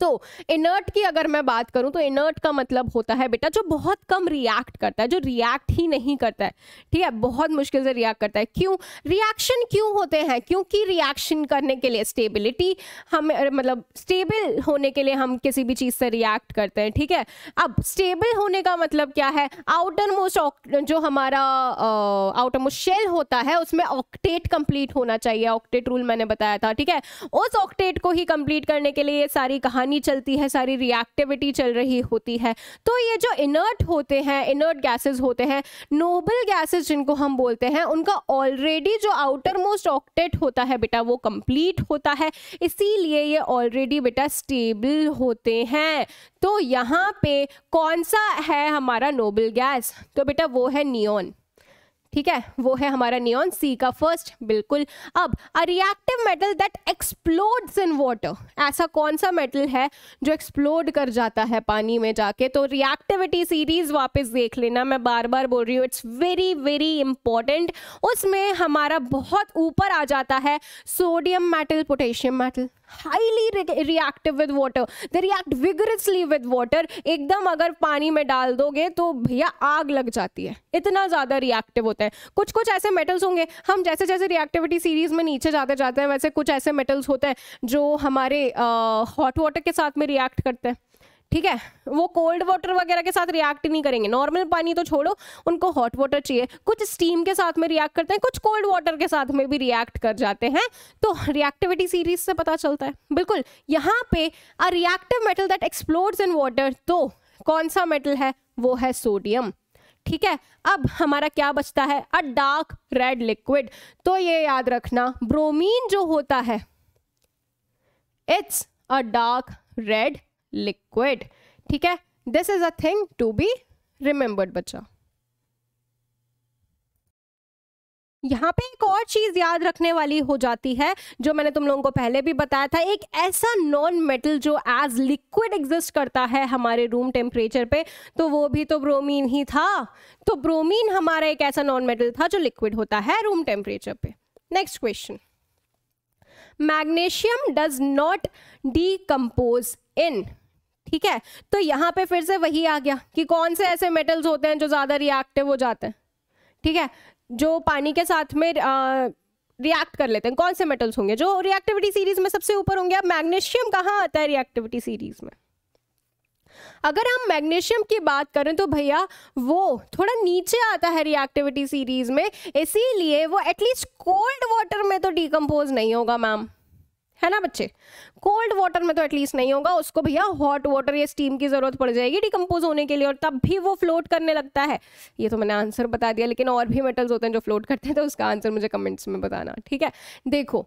तो इनर्ट की अगर मैं बात करूं तो इनर्ट का मतलब होता है बेटा जो बहुत कम रिएक्ट करता है जो रिएक्ट ही नहीं करता है ठीक है बहुत मुश्किल से रिएक्ट करता है क्यों रिएक्शन क्यों होते हैं क्योंकि रिएक्शन करने के लिए स्टेबिलिटी हम मतलब स्टेबल होने के लिए हम किसी भी चीज़ से रिएक्ट करते हैं ठीक है अब स्टेबल होने का मतलब क्या है आउटर मोस्ट जो हमारा आउटर मोस्ट शेल होता है उसमें ऑक्टेट कंप्लीट होना चाहिए ऑक्टेट रूल मैंने बताया था ठीक है उस ऑक्टेट को ही कंप्लीट करने के लिए सारी कहानी पानी चलती है सारी रिएक्टिविटी चल रही होती है तो ये जो इनर्ट होते हैं इनर्ट गैसेज होते हैं नोबल गैसेस जिनको हम बोलते हैं उनका ऑलरेडी जो आउटर मोस्ट ऑक्टेट होता है बेटा वो कंप्लीट होता है इसीलिए ये ऑलरेडी बेटा स्टेबल होते हैं तो यहाँ पे कौन सा है हमारा नोबल गैस तो बेटा वो है नियोन ठीक है वो है हमारा नियॉन सी का फर्स्ट बिल्कुल अब a reactive metal that explodes in water ऐसा कौन सा मेटल है जो एक्सप्लोड कर जाता है पानी में जाके तो रिएक्टिविटी सीरीज वापस देख लेना मैं बार बार बोल रही हूँ इट्स वेरी वेरी इंपॉर्टेंट उसमें हमारा बहुत ऊपर आ जाता है sodium metal potassium metal highly reactive with water they react vigorously with water एकदम अगर पानी में डाल दोगे तो भैया आग लग जाती है इतना ज़्यादा रिएक्टिव होता है कुछ कुछ ऐसे मेटल्स होंगे हम जैसे जैसे रिएक्टिविटी सीरीज में नीचे जाते जाते हैं वैसे कुछ ऐसे मेटल्स होते हैं जो हमारे हॉट uh, वाटर के साथ में रिएक्ट करते हैं ठीक है वो कोल्ड वाटर वगैरह के साथ रिएक्ट नहीं करेंगे नॉर्मल पानी तो छोड़ो उनको हॉट वाटर चाहिए कुछ स्टीम के साथ में रिएक्ट करते हैं कुछ कोल्ड वाटर के साथ में भी रिएक्ट कर जाते हैं तो रिएक्टिविटी सीरीज से पता चलता है बिल्कुल यहाँ पे a reactive metal that explores in water तो कौन सा मेटल है वो है सोडियम ठीक है अब हमारा क्या बचता है अ डार्क रेड लिक्विड तो ये याद रखना ब्रोमीन जो होता है it's a dark red liquid ठीक है this is a thing to be remembered बच्चा यहाँ पे एक और चीज याद रखने वाली हो जाती है जो मैंने तुम लोगों को पहले भी बताया था एक ऐसा नॉन मेटल जो एज लिक्विड एग्जिस्ट करता है हमारे रूम टेम्परेचर पे तो वो भी तो ब्रोमीन ही था तो ब्रोमीन हमारा एक ऐसा नॉन मेटल था जो लिक्विड होता है रूम टेम्परेचर पे next question magnesium does not decompose in ठीक है तो यहाँ पे फिर से वही आ गया कि कौन से ऐसे मेटल्स होते हैं जो ज़्यादा रिएक्टिव हो जाते हैं ठीक है जो पानी के साथ में रिएक्ट कर लेते हैं कौन से मेटल्स होंगे जो रिएक्टिविटी सीरीज में सबसे ऊपर होंगे अब मैग्नीशियम कहाँ आता है रिएक्टिविटी सीरीज में अगर हम मैग्नीशियम की बात करें तो भैया वो थोड़ा नीचे आता है रिएक्टिविटी सीरीज में इसीलिए वो एटलीस्ट कोल्ड वाटर में तो डिकम्पोज नहीं होगा मैम है ना बच्चे कोल्ड वाटर में तो एटलीस्ट नहीं होगा उसको भैया हॉट वाटर या स्टीम की ज़रूरत पड़ जाएगी डिकम्पोज होने के लिए और तब भी वो फ्लोट करने लगता है ये तो मैंने आंसर बता दिया लेकिन और भी मेटल्स होते हैं जो फ्लोट करते हैं तो उसका आंसर मुझे कमेंट्स में बताना ठीक है देखो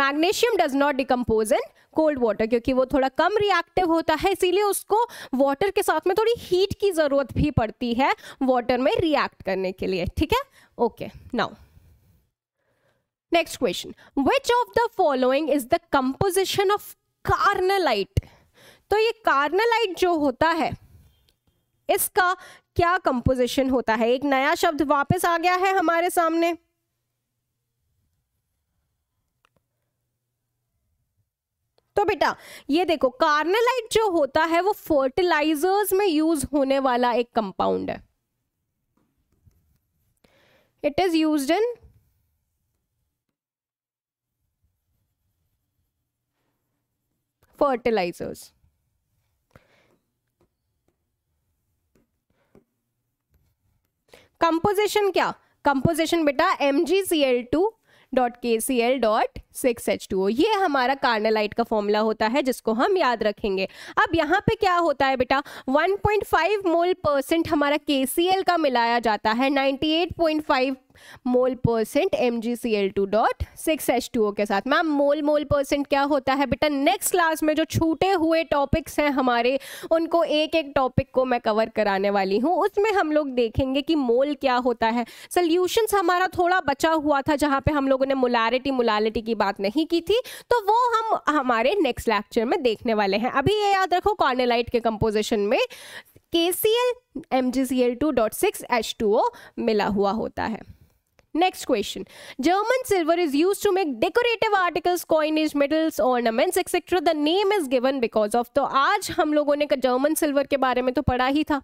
magnesium does not decompose in cold water क्योंकि वो थोड़ा कम रिएक्टिव होता है इसीलिए उसको वाटर के साथ में थोड़ी हीट की ज़रूरत भी पड़ती है वाटर में रिएक्ट करने के लिए ठीक है okay now next question which of the following is the composition of carnallite तो ये कार्नलाइट जो होता है इसका क्या कंपोजिशन होता है एक नया शब्द वापस आ गया है हमारे सामने तो बेटा ये देखो कार्नलाइट जो होता है वो फर्टिलाइजर्स में यूज होने वाला एक कंपाउंड है it is used in fertilizers. Composition क्या कंपोजिशन बेटा M G C L two dot K C L dot six H two O ये हमारा कार्नेलाइट का फॉर्मूला होता है जिसको हम याद रखेंगे अब यहाँ पे क्या होता है बेटा 1.5 मोल परसेंट हमारा के सी एल का मिलाया जाता है 98.5 mole percent M G C L two dot six H two O के साथ मैम मोल मोल परसेंट क्या होता है बेटा नेक्स्ट क्लास में जो छूटे हुए टॉपिक्स हैं हमारे उनको एक एक टॉपिक को मैं कवर कराने वाली हूँ उसमें हम लोग देखेंगे कि मोल क्या होता है सल्यूशंस हमारा थोड़ा बचा हुआ था जहाँ पे हम लोगों ने मोलारिटी मोलालिटी की बात बात नहीं की थी तो वो हम हमारे नेक्स्ट लेक्चर में देखने वाले हैं अभी ये याद रखो कॉर्नेलाइट के कंपोजिशन में K C L M G C L two dot six H two O मिला हुआ होता है next question German silver is use to make decorative articles coinage medals, ornaments etcetera the name is given because of तो आज हम लोगों ने German silver के बारे में तो पढ़ा ही था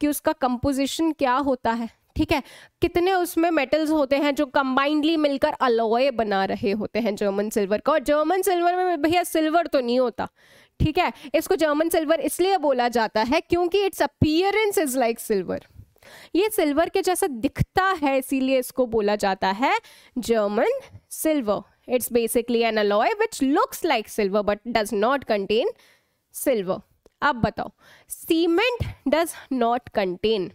कि उसका कंपोजिशन क्या होता है ठीक है कितने उसमें मेटल्स होते हैं जो कंबाइंडली मिलकर अलोए बना रहे होते हैं जर्मन सिल्वर का और जर्मन सिल्वर में भैया सिल्वर तो नहीं होता ठीक है इसको जर्मन सिल्वर इसलिए बोला जाता है क्योंकि its appearance is like silver ये सिल्वर के जैसा दिखता है इसीलिए इसको बोला जाता है German silver it's basically an alloy which looks like silver but does not contain silver अब बताओ सीमेंट डज नॉट कंटेन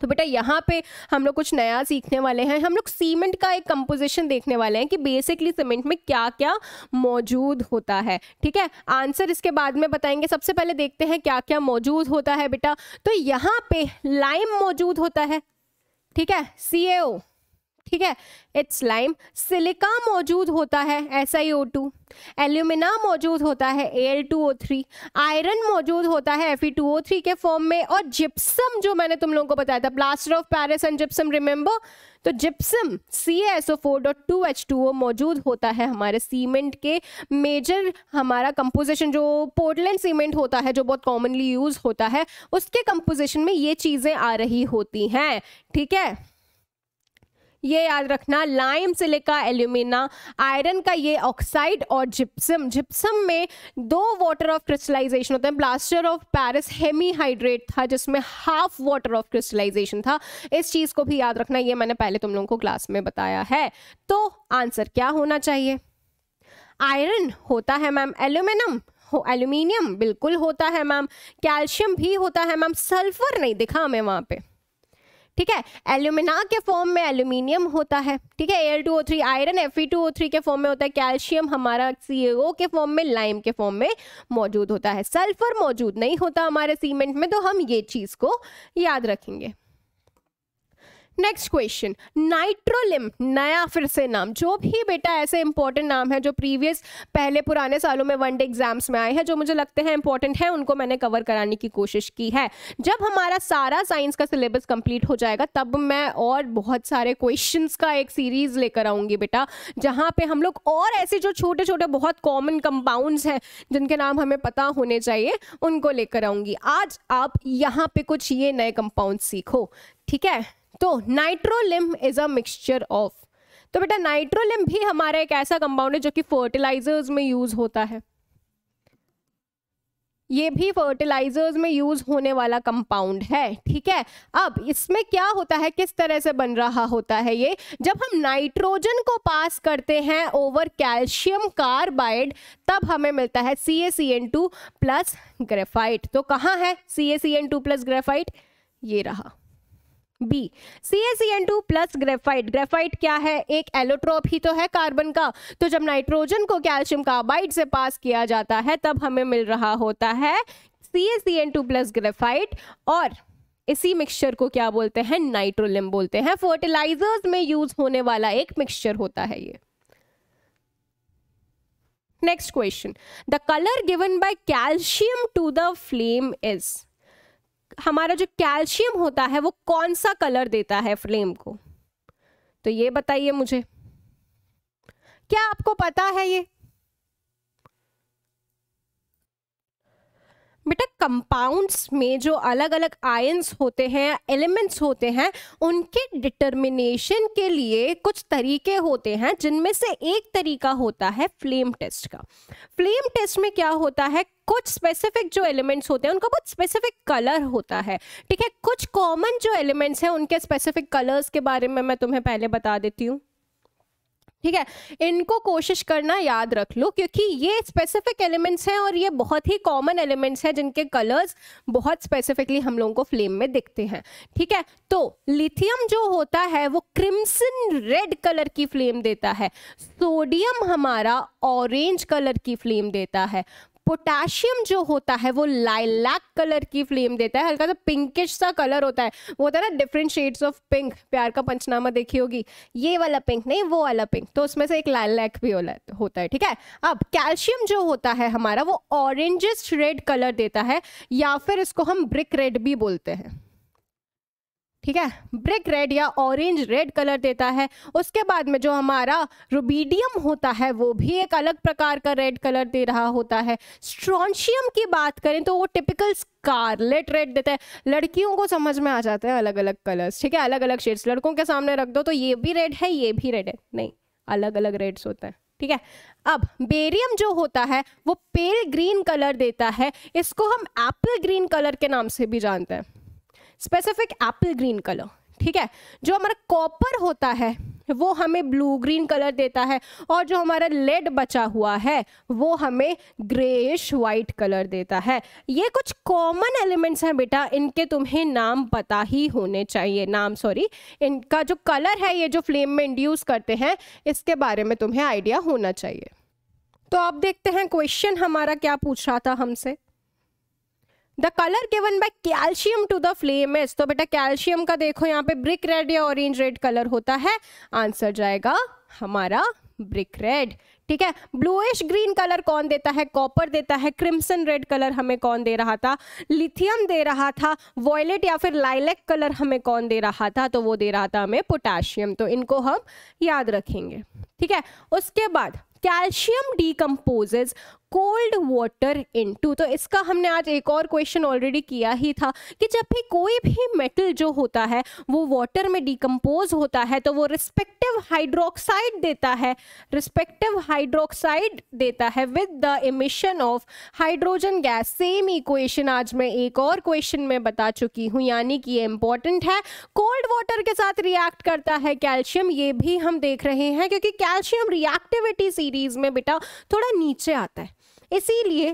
तो बेटा यहाँ पे हम लोग कुछ नया सीखने वाले हैं हम लोग सीमेंट का एक कंपोजिशन देखने वाले हैं कि बेसिकली सीमेंट में क्या क्या मौजूद होता है ठीक है आंसर इसके बाद में बताएंगे सबसे पहले देखते हैं क्या क्या मौजूद होता है बेटा तो यहाँ पे लाइम मौजूद होता है ठीक है सी ठीक है इट्स लाइम सिलिका मौजूद होता है S I O two alumina मौजूद होता है A L two O three iron मौजूद होता है F E two O three के फॉर्म में और जिप्सम जो मैंने तुम लोगों को बताया था plaster of Paris and gypsum remember तो gypsum C S O four dot two H two O मौजूद होता है हमारे सीमेंट के मेजर हमारा कंपोजिशन जो पोर्टलैंड सीमेंट होता है जो बहुत कॉमनली यूज होता है उसके कंपोजिशन में ये चीज़ें आ रही होती हैं ठीक है ये याद रखना लाइम सिलिका एल्यूमिना आयरन का ये ऑक्साइड और जिप्सम जिप्सम में दो वाटर ऑफ क्रिस्टलाइजेशन होते हैं ब्लास्टर ऑफ पेरिस हेमीहाइड्रेट था जिसमें हाफ वाटर ऑफ क्रिस्टलाइजेशन था इस चीज को भी याद रखना ये मैंने पहले तुम लोगों को क्लास में बताया है तो आंसर क्या होना चाहिए आयरन होता है मैम एल्यूमिनियम हो एल्यूमिनियम बिल्कुल होता है मैम कैल्शियम भी होता है मैम सल्फर नहीं दिखा हमें वहाँ पे ठीक है एल्यूमिना के फॉर्म में एल्यूमिनियम होता है ठीक है air two O three iron F E two O three के फॉर्म में होता है कैल्शियम हमारा सी ओ के फॉर्म में लाइम के फॉर्म में मौजूद होता है सल्फर मौजूद नहीं होता हमारे सीमेंट में तो हम ये चीज़ को याद रखेंगे नेक्स्ट क्वेश्चन नाइट्रोलिम नया फिर से नाम जो भी बेटा ऐसे इंपॉर्टेंट नाम है जो प्रीवियस पहले पुराने सालों में वनडे एग्जाम्स में आए हैं जो मुझे लगते हैं इंपॉर्टेंट हैं उनको मैंने कवर कराने की कोशिश की है जब हमारा सारा साइंस का सिलेबस कंप्लीट हो जाएगा तब मैं और बहुत सारे क्वेश्चन का एक सीरीज लेकर आऊंगी बेटा जहाँ पे हम लोग और ऐसे जो छोटे छोटे बहुत कॉमन कंपाउंड्स हैं जिनके नाम हमें पता होने चाहिए उनको लेकर आऊंगी आज आप यहाँ पे कुछ ये नए कंपाउंड सीखो ठीक है तो nitrolim is a mixture of तो बेटा नाइट्रोलिम भी हमारा एक ऐसा कंपाउंड है जो कि फर्टिलाइजर्स में यूज होता है ये भी फर्टिलाइजर्स में यूज होने वाला कंपाउंड है ठीक है अब इसमें क्या होता है किस तरह से बन रहा होता है ये जब हम नाइट्रोजन को पास करते हैं ओवर कैल्शियम कार्बाइड तब हमें मिलता है C A C N two plus graphite तो कहाँ है C A C N two plus graphite ये रहा B C A C N two plus graphite graphite क्या है एक एलोट्रोप ही तो है कार्बन का तो जब नाइट्रोजन को कैल्शियम कार्बाइड से पास किया जाता है तब हमें मिल रहा होता है C A C N two plus graphite और इसी मिक्सचर को क्या बोलते हैं नाइट्रोलिम बोलते हैं फर्टिलाइजर्स में यूज होने वाला एक मिक्सचर होता है ये next question the colour given by calcium to the flame is हमारा जो कैल्शियम होता है वो कौन सा कलर देता है फ्लेम को तो ये बताइए मुझे क्या आपको पता है ये बेटा कंपाउंड्स में जो अलग अलग आयंस होते हैं एलिमेंट्स होते हैं उनके डिटर्मिनेशन के लिए कुछ तरीके होते हैं जिनमें से एक तरीका होता है फ्लेम टेस्ट का फ्लेम टेस्ट में क्या होता है कुछ स्पेसिफिक जो एलिमेंट्स होते हैं उनका बहुत स्पेसिफिक कलर होता है ठीक है कुछ कॉमन जो एलिमेंट्स हैं उनके स्पेसिफिक कलर्स के बारे में मैं तुम्हें पहले बता देती हूँ ठीक है इनको कोशिश करना याद रख लो क्योंकि ये स्पेसिफिक एलिमेंट्स हैं और ये बहुत ही कॉमन एलिमेंट्स हैं जिनके कलर्स बहुत स्पेसिफिकली हम लोगों को फ्लेम में दिखते हैं ठीक है तो लिथियम जो होता है वो क्रिम्सन रेड कलर की फ्लेम देता है सोडियम हमारा ऑरेंज कलर की फ्लेम देता है पोटेशियम जो होता है वो लाइलैक कलर की फ्लेम देता है हल्का सा पिंकिश सा कलर होता है वो होता है ना डिफरेंट शेड्स ऑफ पिंक प्यार का पंचनामा देखी होगी ये वाला पिंक नहीं वो वाला पिंक तो उसमें से एक लाइलैक भी होता है ठीक है अब कैल्शियम जो होता है हमारा वो ऑरेंजिस रेड कलर देता है या फिर इसको हम ब्रिक रेड भी बोलते हैं ठीक है ब्रिक रेड या ऑरेंज रेड कलर देता है उसके बाद में जो हमारा रुबीडियम होता है वो भी एक अलग प्रकार का रेड कलर दे रहा होता है स्ट्रॉन्शियम की बात करें तो वो टिपिकल स्कारलेट रेड देता है लड़कियों को समझ में आ जाते हैं अलग अलग कलर्स ठीक है अलग अलग शेड्स लड़कों के सामने रख दो तो ये भी रेड है ये भी रेड है नहीं अलग अलग रेड्स होते हैं ठीक है अब बेरियम जो होता है वो पेल ग्रीन कलर देता है इसको हम एप्पल ग्रीन कलर के नाम से भी जानते हैं स्पेसिफिक एप्पल ग्रीन कलर ठीक है जो हमारा कॉपर होता है वो हमें ब्लू ग्रीन कलर देता है और जो हमारा लेड बचा हुआ है वो हमें ग्रेश वाइट कलर देता है ये कुछ कॉमन एलिमेंट्स हैं बेटा इनके तुम्हें नाम पता ही होने चाहिए नाम सॉरी इनका जो कलर है ये जो फ्लेम में इंड्यूस करते हैं इसके बारे में तुम्हें आइडिया होना चाहिए तो आप देखते हैं क्वेश्चन हमारा क्या पूछ रहा था हमसे the colour given by calcium to the flame is तो बेटा कैल्शियम का देखो यहाँ पे ब्रिक रेड या ऑरेंज रेड कलर होता है आंसर जाएगा हमारा ब्रिक रेड ठीक है ब्लूइश ग्रीन कलर कौन देता है कॉपर देता है क्रिम्सन रेड कलर हमें कौन दे रहा था लिथियम दे रहा था वॉयलेट या फिर लाइलेक कलर हमें कौन दे रहा था तो वो दे रहा था हमें पोटाशियम तो इनको हम याद रखेंगे ठीक है उसके बाद calcium decomposes cold water into तो इसका हमने आज एक और क्वेश्चन ऑलरेडी किया ही था कि जब भी कोई भी मेटल जो होता है वो वाटर में डिकम्पोज होता है तो वो रिस्पेक्टिव हाइड्रोक्साइड देता है रिस्पेक्टिव हाइड्रोक्साइड देता है with the emission of hydrogen gas same equation आज मैं एक और क्वेश्चन में बता चुकी हूँ यानी कि ये इंपॉर्टेंट है कोल्ड वाटर के साथ रिएक्ट करता है कैल्शियम ये भी हम देख रहे हैं क्योंकि कैल्शियम रिएक्टिविटी सीरीज में बेटा थोड़ा नीचे आता है इसीलिए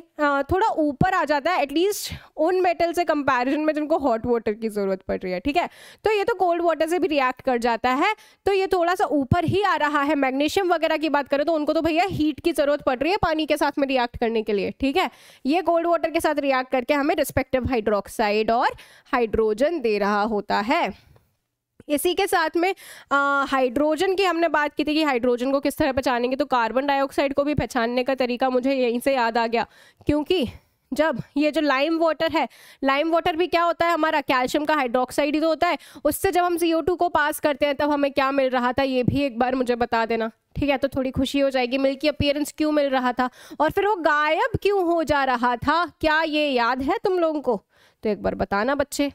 थोड़ा ऊपर आ जाता है एटलीस्ट उन मेटल से कंपैरिजन में जिनको हॉट वाटर की ज़रूरत पड़ रही है ठीक है तो ये तो कोल्ड वाटर से भी रिएक्ट कर जाता है तो ये थोड़ा सा ऊपर ही आ रहा है मैग्नीशियम वगैरह की बात करें तो उनको तो भैया हीट की ज़रूरत पड़ रही है पानी के साथ में रिएक्ट करने के लिए ठीक है ये कोल्ड वाटर के साथ रिएक्ट करके हमें रिस्पेक्टिव हाइड्रोक्साइड और हाइड्रोजन दे रहा होता है इसी के साथ में हाइड्रोजन की हमने बात की थी कि हाइड्रोजन को किस तरह पहचानेंगे तो कार्बन डाइऑक्साइड को भी पहचानने का तरीका मुझे यहीं से याद आ गया क्योंकि जब ये जो लाइम वाटर है लाइम वाटर भी क्या होता है हमारा कैल्शियम का हाइड्रोक्साइड ही तो होता है उससे जब हम सी को पास करते हैं तब हमें क्या मिल रहा था ये भी एक बार मुझे बता देना ठीक है तो थोड़ी खुशी हो जाएगी मिल्की की अपियरेंस क्यों मिल रहा था और फिर वो गायब क्यों हो जा रहा था क्या ये याद है तुम लोगों को तो एक बार बताना बच्चे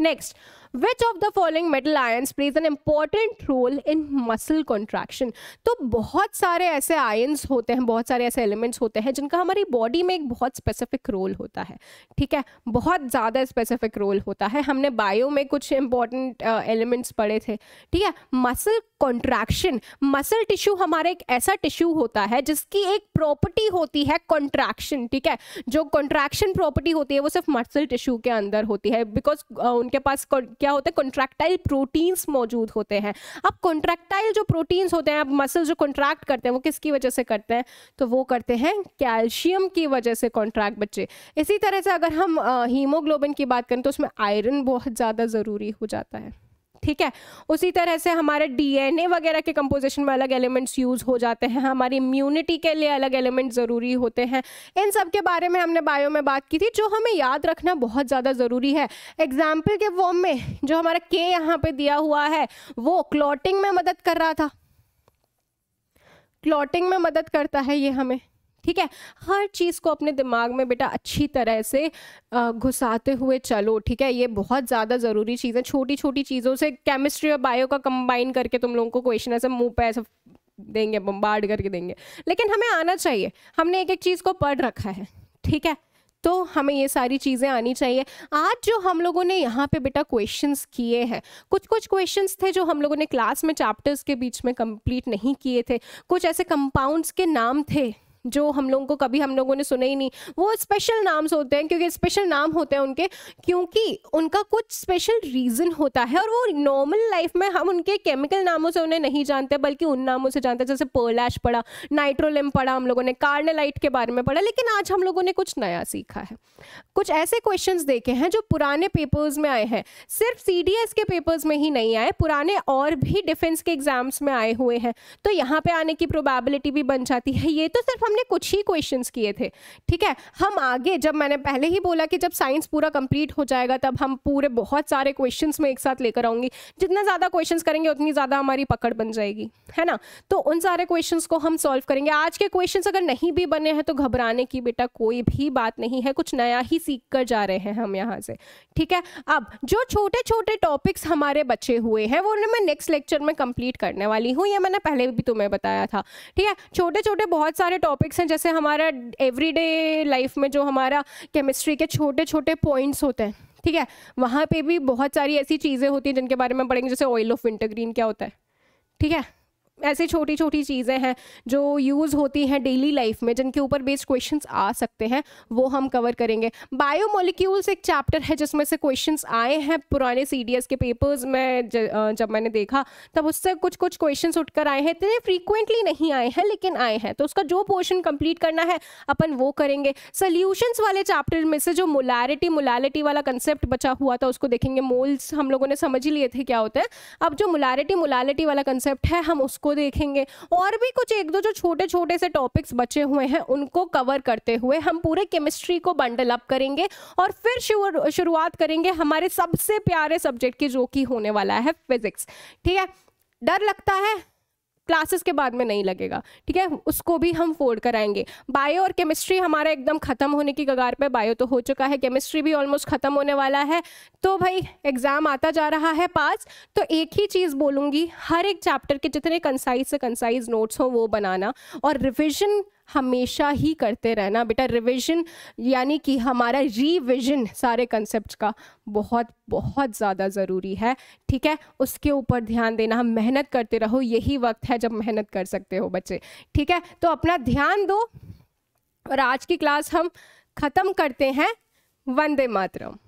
next which of the following metal ions plays an important role in muscle contraction तो बहुत सारे ऐसे आयन्स होते हैं बहुत सारे ऐसे एलिमेंट्स होते हैं जिनका हमारी बॉडी में एक बहुत स्पेसिफिक रोल होता है ठीक है बहुत ज़्यादा स्पेसिफिक रोल होता है हमने बायो में कुछ इंपॉर्टेंट एलिमेंट्स uh, पढ़े थे ठीक है मसल कॉन्ट्रैक्शन मसल टिश्यू हमारा एक ऐसा टिश्यू होता है जिसकी एक प्रॉपर्टी होती है कॉन्ट्रैक्शन ठीक है जो कॉन्ट्रैक्शन प्रॉपर्टी होती है वो सिर्फ मसल टिश्यू के अंदर होती है बिकॉज uh, उनके पास क्या होते हैं कॉन्ट्रैक्टाइल प्रोटीन्स मौजूद होते हैं अब कॉन्ट्रैक्टाइल जो प्रोटीन्स होते हैं अब मसल जो कॉन्ट्रैक्ट करते हैं वो किसकी वजह से करते हैं तो वो करते हैं कैल्शियम की वजह से कॉन्ट्रैक्ट बच्चे इसी तरह से अगर हम हीमोग्लोबिन की बात करें तो उसमें आयरन बहुत ज़्यादा ज़रूरी हो जाता है ठीक है उसी तरह से हमारे डीएनए वगैरह के कंपोजिशन में अलग एलिमेंट्स यूज़ हो जाते हैं हमारी इम्यूनिटी के लिए अलग एलिमेंट ज़रूरी होते हैं इन सब के बारे में हमने बायो में बात की थी जो हमें याद रखना बहुत ज़्यादा ज़रूरी है एग्जाम्पल के फॉर्म में जो हमारा के यहाँ पे दिया हुआ है वो क्लॉटिंग में मदद कर रहा था क्लॉटिंग में मदद करता है ये हमें ठीक है हर चीज़ को अपने दिमाग में बेटा अच्छी तरह से घुसाते हुए चलो ठीक है ये बहुत ज़्यादा ज़रूरी चीज़ है छोटी छोटी चीज़ों से केमिस्ट्री और बायो का कंबाइन करके तुम लोगों को क्वेश्चन ऐसे मुंह पे ऐसे देंगे बम्बार्ड करके देंगे लेकिन हमें आना चाहिए हमने एक एक चीज़ को पढ़ रखा है ठीक है तो हमें ये सारी चीज़ें आनी चाहिए आज जो हम लोगों ने यहाँ पे बेटा क्वेश्चंस किए हैं कुछ कुछ क्वेश्चंस थे जो हम लोगों ने क्लास में चैप्टर्स के बीच में कंप्लीट नहीं किए थे कुछ ऐसे कंपाउंड्स के नाम थे जो हम लोगों को कभी हम लोगों ने सुने ही नहीं वो स्पेशल नाम्स होते हैं क्योंकि स्पेशल नाम होते हैं उनके क्योंकि उनका कुछ स्पेशल रीज़न होता है और वो नॉर्मल लाइफ में हम उनके केमिकल नामों से उन्हें नहीं जानते बल्कि उन नामों से जानते जैसे पर्लैश पढ़ा नाइट्रोलिम पढ़ा हम लोगों ने कार्नेलाइट के बारे में पढ़ा लेकिन आज हम लोगों ने कुछ नया सीखा है कुछ ऐसे क्वेश्चन देखे हैं जो पुराने पेपर्स में आए हैं सिर्फ सी के पेपर्स में ही नहीं आए पुराने और भी डिफेंस के एग्जाम्स में आए हुए हैं तो यहाँ पर आने की प्रोबेबिलिटी भी बन जाती है ये तो सिर्फ हम हमने कुछ ही क्वेश्चन किए थे ठीक है हम आगे जब मैंने पहले ही बोला कि जब साइंस पूरा कंप्लीट हो जाएगा तब हम पूरे बहुत सारे क्वेश्चन में एक साथ लेकर आऊंगी जितना ज़्यादा क्वेश्चन करेंगे उतनी ज़्यादा हमारी पकड़ बन जाएगी है ना तो उन सारे क्वेश्चन को हम सॉल्व करेंगे आज के क्वेश्चन अगर नहीं भी बने हैं तो घबराने की बेटा कोई भी बात नहीं है कुछ नया ही सीख कर जा रहे हैं हम यहाँ से ठीक है अब जो छोटे छोटे टॉपिक्स हमारे बचे हुए हैं वो उन्हें मैं नेक्स्ट लेक्चर में कंप्लीट करने वाली हूँ ये मैंने पहले भी तुम्हें बताया था ठीक है छोटे छोटे बहुत सारे टॉपिक टॉपिक्स हैं जैसे हमारा एवरीडे लाइफ में जो हमारा केमिस्ट्री के छोटे छोटे पॉइंट्स होते हैं ठीक है वहाँ पे भी बहुत सारी ऐसी चीज़ें होती हैं जिनके बारे में पढ़ेंगे जैसे ऑयल ऑफ विंटरग्रीन क्या होता है ठीक है ऐसे छोटी छोटी चीज़ें हैं जो यूज़ होती हैं डेली लाइफ में जिनके ऊपर बेस्ड क्वेश्चन आ सकते हैं वो हम कवर करेंगे बायोमोलिक्यूल्स एक चैप्टर है जिसमें से क्वेश्चन आए हैं पुराने सी के पेपर्स में ज, जब मैंने देखा तब उससे कुछ कुछ क्वेश्चन उठकर आए हैं इतने फ्रीक्वेंटली नहीं आए हैं लेकिन आए हैं तो उसका जो पोर्शन कंप्लीट करना है अपन वो करेंगे सोल्यूशंस वाले चैप्टर में से जो मोलारिटी मोलैरिटी वाला कंसेप्ट बचा हुआ था उसको देखेंगे मोल्स हम लोगों ने समझ ही लिए थे क्या होते हैं अब जो मोलारिटी मोलैरिटी वाला कंसेप्ट है हम उसको उसको देखेंगे और भी कुछ एक दो जो छोटे छोटे से टॉपिक्स बचे हुए हैं उनको कवर करते हुए हम पूरे केमिस्ट्री को बंडल अप करेंगे और फिर शुरुआत करेंगे हमारे सबसे प्यारे सब्जेक्ट की जो कि होने वाला है फिजिक्स ठीक है डर लगता है क्लासेस के बाद में नहीं लगेगा ठीक है उसको भी हम फोल्ड कराएंगे बायो और केमिस्ट्री हमारा एकदम ख़त्म होने की कगार पे बायो तो हो चुका है केमिस्ट्री भी ऑलमोस्ट ख़त्म होने वाला है तो भाई एग्ज़ाम आता जा रहा है पास तो एक ही चीज़ बोलूँगी हर एक चैप्टर के जितने कंसाइज से कंसाइज नोट्स हों वो बनाना और रिविज़न हमेशा ही करते रहना बेटा रिविजन यानी कि हमारा रिविजन सारे कंसेप्ट का बहुत बहुत ज़्यादा ज़रूरी है ठीक है उसके ऊपर ध्यान देना हम मेहनत करते रहो यही वक्त है जब मेहनत कर सकते हो बच्चे ठीक है तो अपना ध्यान दो और आज की क्लास हम ख़त्म करते हैं वंदे मातरम